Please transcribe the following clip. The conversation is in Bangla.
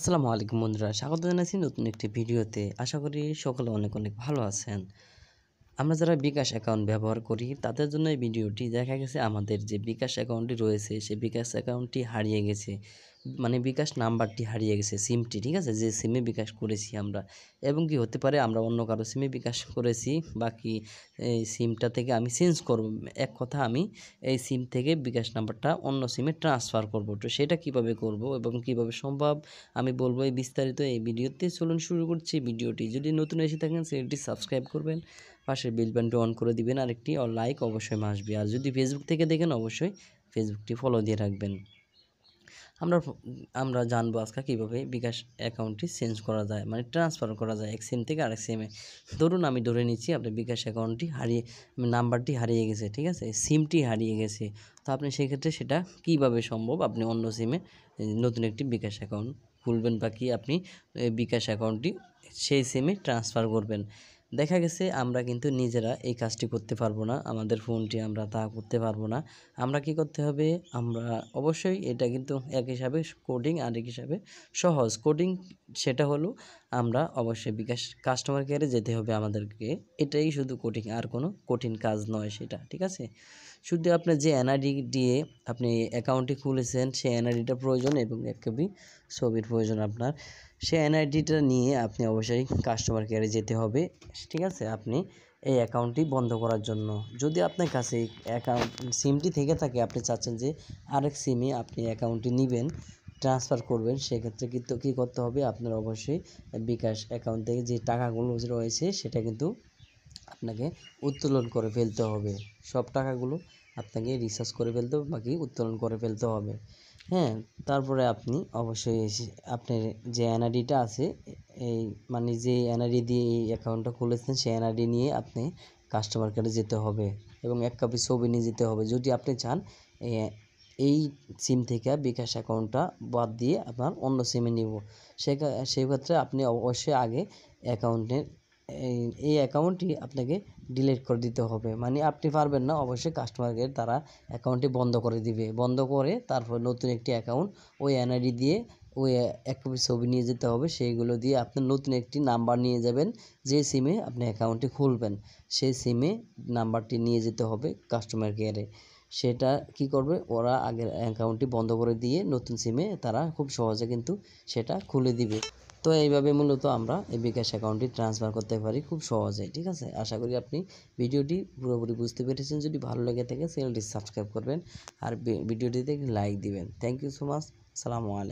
আসসালামু আলাইকুম বন্ধুরা স্বাগত জানাচ্ছি নতুন একটি ভিডিওতে আশা করি সকলে অনেক অনেক ভালো আছেন আমরা যারা বিকাশ অ্যাকাউন্ট ব্যবহার করি তাদের জন্য এই ভিডিওটি দেখা গেছে আমাদের যে বিকাশ অ্যাকাউন্টটি রয়েছে সে বিকাশ অ্যাকাউন্টটি হারিয়ে গেছে মানে বিকাশ নাম্বারটি হারিয়ে গেছে সিমটি ঠিক আছে যে সিমে বিকাশ করেছি আমরা এবং কি হতে পারে আমরা অন্য কারো সিমে বিকাশ করেছি বাকি এই সিমটা থেকে আমি চেঞ্জ করব এক কথা আমি এই সিম থেকে বিকাশ নাম্বারটা অন্য সিমে ট্রান্সফার করব তো সেটা কিভাবে করব এবং কিভাবে সম্ভব আমি বলবো এই বিস্তারিত এই ভিডিওতে চলুন শুরু করছি ভিডিওটি যদি নতুন এসে থাকেন সেটি সাবস্ক্রাইব করবেন পাশের বেল বাটনটি অন করে দিবেন আর একটি লাইক অবশ্যই মাসবে আর যদি ফেসবুক থেকে দেখেন অবশ্যই ফেসবুকটি ফলো দিয়ে রাখবেন আমরা আমরা জানবো আজকে কীভাবে বিকাশ অ্যাকাউন্টটি চেঞ্জ করা যায় মানে ট্রান্সফার করা যায় এক সিম থেকে আরেক সিমে ধরুন আমি ধরে নিচ্ছি আপনার বিকাশ অ্যাকাউন্টটি হারিয়ে নাম্বারটি হারিয়ে গেছে ঠিক আছে সিমটি হারিয়ে গেছে তো আপনি সেক্ষেত্রে সেটা কিভাবে সম্ভব আপনি অন্য সিমে নতুন একটি বিকাশ অ্যাকাউন্ট খুলবেন বা কি আপনি বিকাশ অ্যাকাউন্টটি সেই সিমে ট্রান্সফার করবেন দেখা গেছে আমরা কিন্তু নিজেরা এই কাজটি করতে পারবো না আমাদের ফোনটি আমরা তা করতে পারবো না আমরা কি করতে হবে আমরা অবশ্যই এটা কিন্তু এক হিসাবে কোডিং আর এক হিসাবে সহজ কোডিং সেটা হলো আমরা অবশ্যই বিকাশ কাস্টমার কেয়ারে যেতে হবে আমাদেরকে এটাই শুধু কঠিন আর কোনো কঠিন কাজ নয় সেটা ঠিক আছে শুধু আপনার যে এনআরডি দিয়ে আপনি অ্যাকাউন্টটি খুলেছেন সেই এনআরডিটা প্রয়োজন এবং এক কপি ছবির প্রয়োজন আপনার সেই এনআরডিটা নিয়ে আপনি অবশ্যই কাস্টমার কেয়ারে যেতে হবে ঠিক আছে আপনি এই অ্যাকাউন্টটি বন্ধ করার জন্য যদি আপনার কাছে অ্যাকাউন্ট সিমটি থেকে থাকে আপনি চাচ্ছেন যে আরেক সিমে আপনি অ্যাকাউন্টটি নেবেন ট্রান্সফার করবেন সেক্ষেত্রে কিন্তু কী করতে হবে আপনার অবশ্যই বিকাশ অ্যাকাউন্ট থেকে যে টাকাগুলো রয়েছে সেটা কিন্তু আপনাকে উত্তোলন করে ফেলতে হবে সব টাকাগুলো আপনাকে রিচার্জ করে ফেলতে হবে বাকি উত্তোলন করে ফেলতে হবে হ্যাঁ তারপরে আপনি অবশ্যই আপনার যে এনআইডিটা আছে এই মানে যে এনআইডি দিয়ে এই অ্যাকাউন্টটা খুলেছেন সেই এনআইডি নিয়ে আপনি কাস্টমার কেয়ারে যেতে হবে এবং এক কপি ছবি নিয়ে যেতে হবে যদি আপনি চান এই সিম থেকে বিকাশ অ্যাকাউন্টটা বাদ দিয়ে আপনার অন্য সিমে নিব সেই ক্ষেত্রে আপনি অবশ্যই আগে অ্যাকাউন্টের এই অ্যাকাউন্টটি আপনাকে ডিলিট করে দিতে হবে মানে আপনি পারবেন না অবশ্যই কাস্টমারকে তারা অ্যাকাউন্টটি বন্ধ করে দিবে বন্ধ করে তারপর নতুন একটি অ্যাকাউন্ট ওই এনআইডি দিয়ে ওই এক কপি ছবি নিয়ে যেতে হবে সেইগুলো দিয়ে আপনি নতুন একটি নাম্বার নিয়ে যাবেন যে সিমে আপনি অ্যাকাউন্টটি খুলবেন সেই সিমে নাম্বারটি নিয়ে যেতে হবে কাস্টমার কেয়ারে সেটা কি করবে ওরা আগের অ্যাকাউন্টটি বন্ধ করে দিয়ে নতুন সিমে তারা খুব সহজে কিন্তু সেটা খুলে দিবে তো এইভাবে মূলত আমরা এই বিকাশ অ্যাকাউন্টটি ট্রান্সফার করতে পারি খুব সহজে ঠিক আছে আশা করি আপনি ভিডিওটি পুরোপুরি বুঝতে পেরেছেন যদি ভালো লেগে থাকে চ্যানেলটি সাবস্ক্রাইব করবেন আর ভিডিওটিতে লাইক দিবেন থ্যাংক ইউ সো মাচ সালামু আলাইকুম